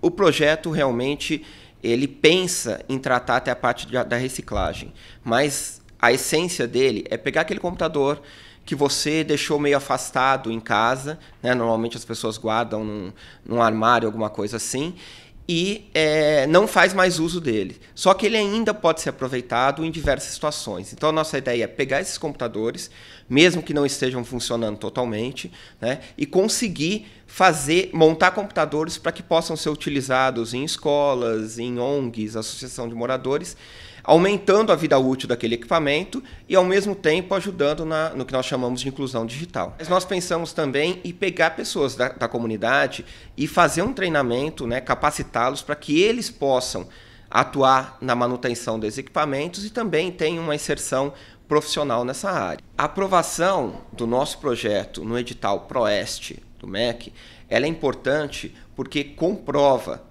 O, projeto realmente ele pensa em tratar até a parte da, da reciclagem, mas a essência dele é pegar aquele computador que você deixou meio afastado em casa, né? normalmente as pessoas guardam num, num, armário, alguma coisa assim, e é, não faz mais uso dele. Só que ele ainda pode ser aproveitado em diversas situações. Então, a nossa ideia é pegar esses computadores, mesmo que não estejam funcionando totalmente, né, e conseguir fazer, montar computadores para que possam ser utilizados em escolas, em ONGs, associação de moradores, aumentando a vida útil daquele equipamento e ao mesmo tempo ajudando na, no que nós chamamos de inclusão digital. Mas nós pensamos também em pegar pessoas da, da comunidade e fazer um treinamento, né, capacitá-los para que eles possam atuar na manutenção dos equipamentos e também tenham uma inserção profissional nessa área. A aprovação do nosso projeto no edital Proeste do MEC, ela é importante porque comprova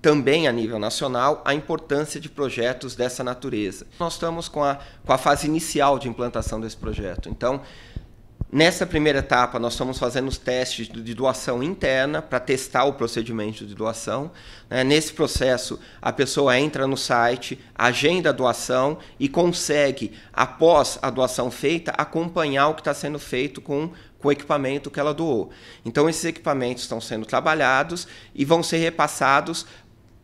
também a nível nacional a importância de projetos dessa natureza. Nós estamos com a, com a fase inicial de implantação desse projeto. Então, Nessa primeira etapa, nós estamos fazendo os testes de doação interna para testar o procedimento de doação. Né? Nesse processo, a pessoa entra no site, agenda a doação e consegue, após a doação feita, acompanhar o que está sendo feito com com o equipamento que ela doou. Então, esses equipamentos estão sendo trabalhados e vão ser repassados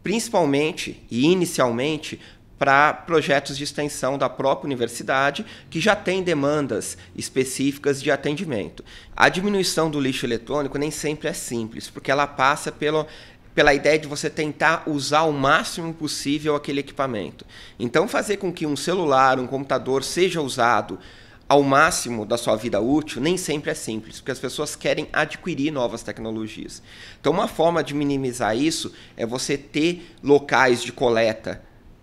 principalmente e inicialmente para projetos de extensão da própria universidade, que já tem demandas específicas de atendimento. A diminuição do lixo eletrônico nem sempre é simples, porque ela passa pelo, pela ideia de você tentar usar o máximo possível aquele equipamento. Então, fazer com que um celular, um computador seja usado ao máximo da sua vida útil nem sempre é simples, porque as pessoas querem adquirir novas tecnologias. Então, uma forma de minimizar isso é você ter locais de coleta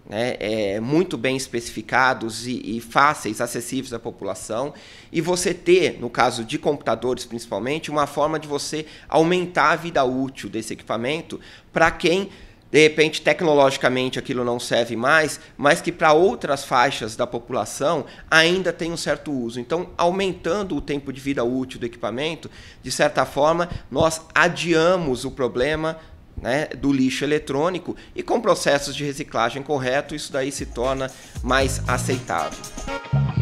né, é, muito bem especificados e, e, fáceis, acessíveis à população, e você ter, no caso de computadores principalmente, uma forma de você aumentar a vida útil desse equipamento para quem, de repente, tecnologicamente aquilo não serve mais, mas que para outras faixas da população ainda tem um certo uso. Então, aumentando o tempo de vida útil do equipamento, de certa forma, nós adiamos o problema né, do lixo eletrônico e com processos de reciclagem correto, isso daí se torna mais aceitável.